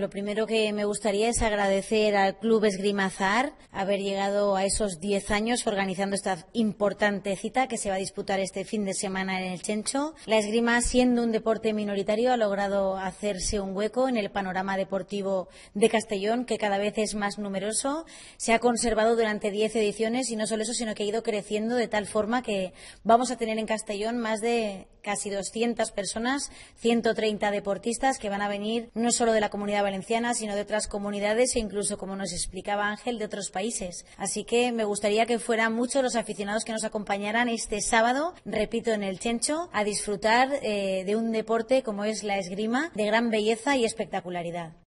Lo primero que me gustaría es agradecer al Club Esgrima Esgrimazar haber llegado a esos 10 años organizando esta importante cita que se va a disputar este fin de semana en el Chencho. La esgrima, siendo un deporte minoritario, ha logrado hacerse un hueco en el panorama deportivo de Castellón, que cada vez es más numeroso. Se ha conservado durante 10 ediciones y no solo eso, sino que ha ido creciendo de tal forma que vamos a tener en Castellón más de casi 200 personas, 130 deportistas que van a venir no solo de la comunidad Valenciana, sino de otras comunidades e incluso, como nos explicaba Ángel, de otros países. Así que me gustaría que fueran muchos los aficionados que nos acompañaran este sábado, repito, en el Chencho, a disfrutar eh, de un deporte como es la esgrima, de gran belleza y espectacularidad.